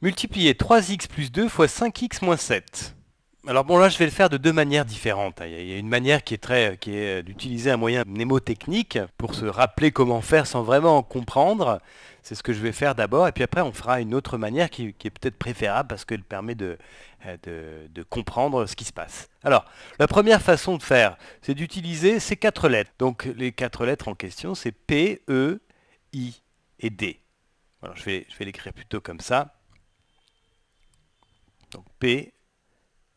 Multiplier 3x plus 2 fois 5x moins 7. Alors bon là je vais le faire de deux manières différentes. Il y a une manière qui est très qui est euh, d'utiliser un moyen mnémotechnique pour se rappeler comment faire sans vraiment comprendre. C'est ce que je vais faire d'abord et puis après on fera une autre manière qui, est peut-être préférable parce qu'elle permet de, euh, de, de, comprendre ce qui se passe. Alors la première façon de faire c'est d'utiliser ces quatre lettres. Donc les quatre lettres en question c'est P, E, I et D. Alors je vais, je vais l'écrire plutôt comme ça. Donc P,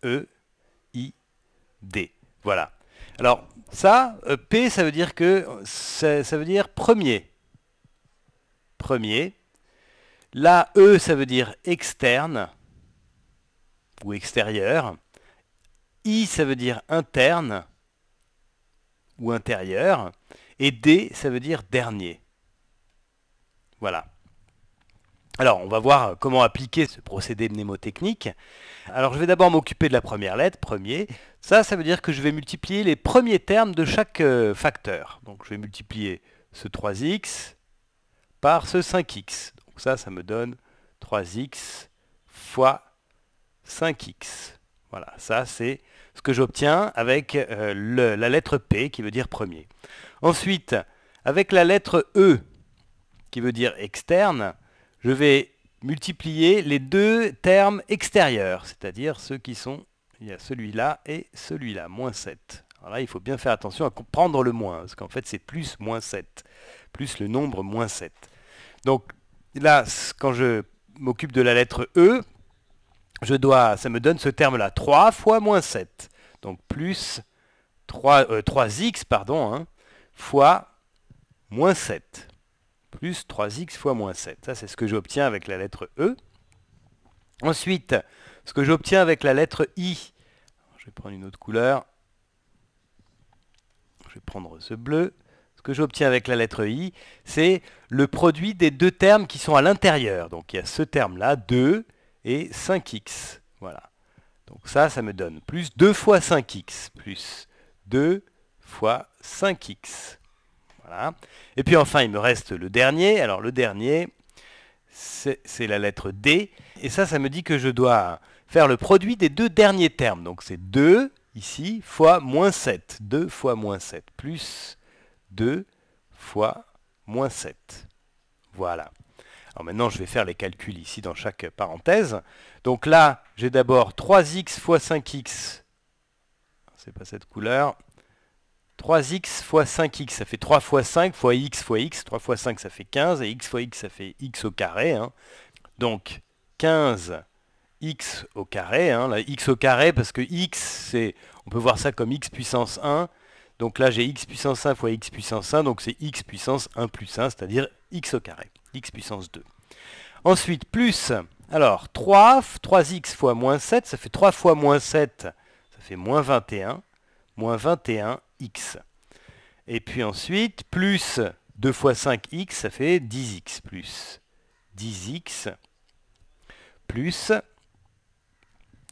E, I, D. Voilà. Alors ça, euh, P, ça veut dire que ça, veut dire premier. Premier. la E, ça veut dire externe ou extérieur. I, ça veut dire interne ou intérieur. Et D, ça veut dire dernier. Voilà. Alors, on va voir euh, comment appliquer ce procédé mnémotechnique. Alors, je vais d'abord m'occuper de la première lettre, premier. Ça, ça veut dire que je vais multiplier les premiers termes de chaque euh, facteur. Donc, je vais multiplier ce 3x par ce 5x. Donc ça, ça me donne 3x fois 5x. Voilà, ça c'est ce que j'obtiens avec euh, la lettre P qui veut dire premier. Ensuite, avec la lettre E qui veut dire externe, je vais multiplier les deux termes extérieurs, c'est-à-dire ceux qui sont, il y a celui-là et celui-là, moins 7. Alors là, il faut bien faire attention à comprendre le moins, parce qu'en fait, c'est plus moins 7, plus le nombre moins 7. Donc là, quand je m'occupe de la lettre E, je ça me donne ce terme-là, 3 fois moins 7, donc plus 3, euh, x pardon, hein, fois moins 7 plus 3x fois moins 7. Ça, c'est ce que j'obtiens avec la lettre E. Ensuite, ce que j'obtiens avec la lettre I, je vais prendre une autre couleur, je vais prendre ce bleu, ce que j'obtiens avec la lettre I, c'est le produit des deux termes qui sont à l'intérieur. Donc il y a ce terme-là, 2 et 5x. Voilà. Donc ça, ça me donne plus 2 fois 5x, plus 2 fois 5x. Et puis enfin, il me reste le dernier. Alors le dernier, c'est la lettre D. Et ça, ça me dit que je dois faire le produit des deux derniers termes. Donc c'est 2 ici fois moins 7. 2 fois moins 7 plus 2 fois moins 7. Voilà. Alors maintenant, je vais faire les calculs ici dans chaque parenthèse. Donc là, j'ai d'abord 3x fois 5x. C'est pas cette couleur. 3x fois 5x, ça fait 3 fois 5 fois x fois x, 3 fois 5 ça fait 15, et x fois x ça fait x au carré. Hein. Donc 15 x au carré, hein, là, x au carré parce que x c'est, on peut voir ça comme x puissance 1, donc là j'ai x puissance 1 fois x puissance 1, donc c'est x puissance 1 plus 1, c'est-à-dire x au carré, x puissance 2. Ensuite, plus, alors 3, 3x fois moins 7, ça fait 3 fois moins 7, ça fait moins 21, moins 21 x. Et puis ensuite, plus 2 fois 5x, ça fait 10x plus 10x plus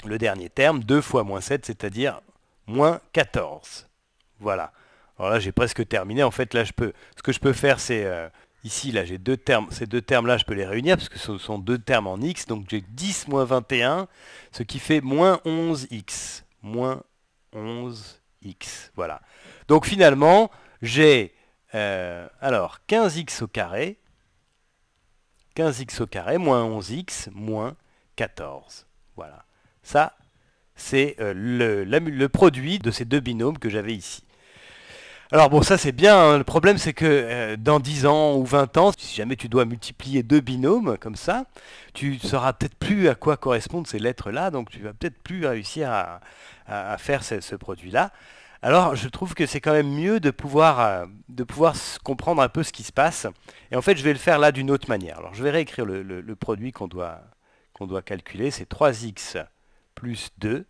le dernier terme, 2 fois moins 7, c'est-à-dire moins 14. Voilà. Alors là, j'ai presque terminé. En fait, là, je peux, ce que je peux faire, c'est... Euh, ici, là, j'ai deux termes. Ces deux termes-là, je peux les réunir, parce que ce sont deux termes en x. Donc, j'ai 10 moins 21, ce qui fait moins 11x. Moins 11 x. Voilà. Donc finalement, j'ai euh, alors 15x au carré, x au carré moins 11x moins 14. Voilà. Ça, c'est euh, le, produit de ces deux binômes que j'avais ici. Alors bon, ça c'est bien, hein. le problème c'est que euh, dans 10 ans ou 20 ans, si jamais tu dois multiplier deux binômes comme ça, tu ne sauras peut-être plus à quoi correspondent ces lettres-là, donc tu vas peut-être plus réussir à, faire ce produit-là. Alors je trouve que c'est quand même mieux de pouvoir, euh, de pouvoir comprendre un peu ce qui se passe. Et en fait, je vais le faire là d'une autre manière. Alors je vais réécrire le, produit qu'on doit, doit calculer. C'est 3x plus 2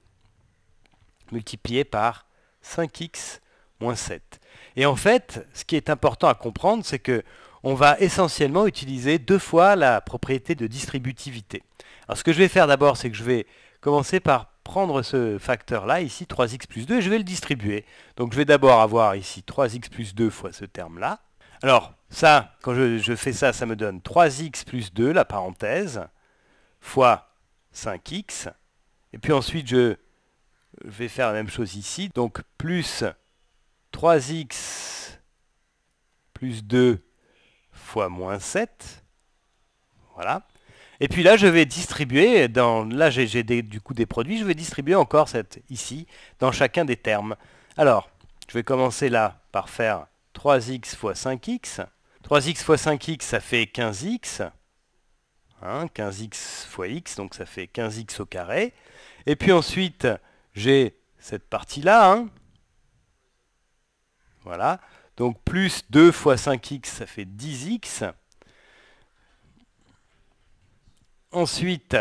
multiplié par 5x moins 7. Et en fait, ce qui est important à comprendre, c'est que on va essentiellement utiliser deux fois la propriété de distributivité. Alors ce que je vais faire d'abord, c'est que je vais commencer par prendre ce facteur-là, ici 3x plus 2, et je vais le distribuer. Donc je vais d'abord avoir ici 3x plus 2 fois ce terme-là. Alors ça, quand je, fais ça, ça me donne 3x plus 2, la parenthèse, fois 5x. Et puis ensuite, je vais faire la même chose ici. Donc plus 3x plus 2 fois moins 7. Voilà. Et puis là, je vais distribuer, dans, là j'ai du coup des produits, je vais distribuer encore cette ici, dans chacun des termes. Alors, je vais commencer là par faire 3x fois 5x. 3x fois 5x, ça fait 15x. 15x hein, fois x, donc ça fait 15x au carré. Et puis ensuite, j'ai cette partie-là. Hein. Voilà. Donc plus 2 fois 5x, ça fait 10x. Ensuite,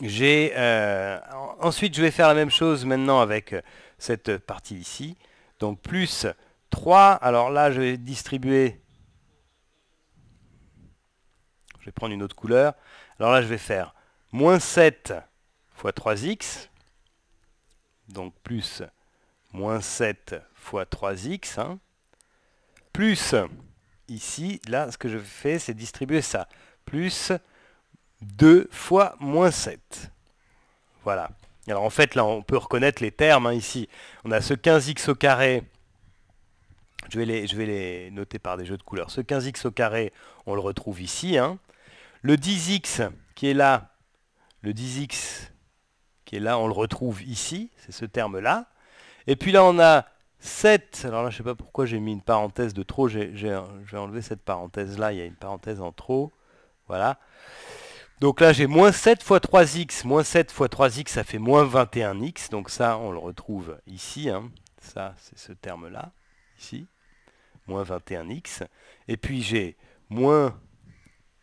j'ai, euh, ensuite, je vais faire la même chose maintenant avec cette partie ici. Donc plus 3. Alors là, je vais distribuer. Je vais prendre une autre couleur. Alors là, je vais faire moins 7 fois 3x. Donc plus moins 7 fois 3x. Hein. Plus, ici, là, ce que je fais, c'est distribuer ça plus 2 fois moins 7. Voilà. Alors en fait, là, on peut reconnaître les termes hein, ici. On a ce 15x au carré. Je vais, les, noter par des jeux de couleurs. Ce 15x au carré, on le retrouve ici. Hein. Le 10x qui est là, le 10x qui est là, on le retrouve ici. C'est ce terme-là. Et puis là, on a 7. Alors là, je ne sais pas pourquoi j'ai mis une parenthèse de trop. Je vais enlever cette parenthèse-là. Il y a une parenthèse en trop. Voilà. Donc là, j'ai moins 7 fois 3x. Moins 7 fois 3x, ça fait moins 21x. Donc ça, on le retrouve ici. Hein. Ça, c'est ce terme-là, ici. Moins 21x. Et puis j'ai moins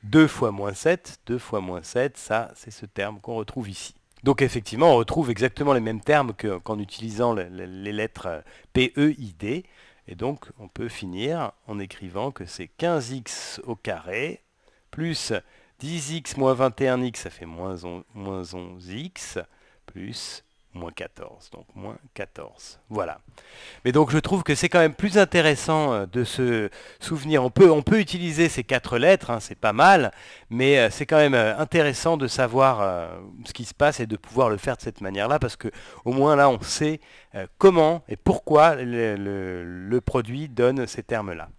2 fois moins 7. 2 fois moins 7, ça, c'est ce terme qu'on retrouve ici. Donc effectivement, on retrouve exactement les mêmes termes qu'en utilisant utilisant lettres euh, P, les I, D, Et donc, on peut finir en écrivant que c'est 15x au carré plus 10x moins 21x, ça fait moins, 11x, plus moins 14, donc moins 14. Voilà. Mais donc je trouve que c'est quand même plus intéressant euh, de se souvenir. On peut, on peut utiliser ces quatre lettres, hein, c'est pas mal, mais euh, c'est quand même euh, intéressant de savoir ce qui se passe et de pouvoir le faire de cette manière-là, parce que au moins là on sait comment et pourquoi le produit donne ces termes-là.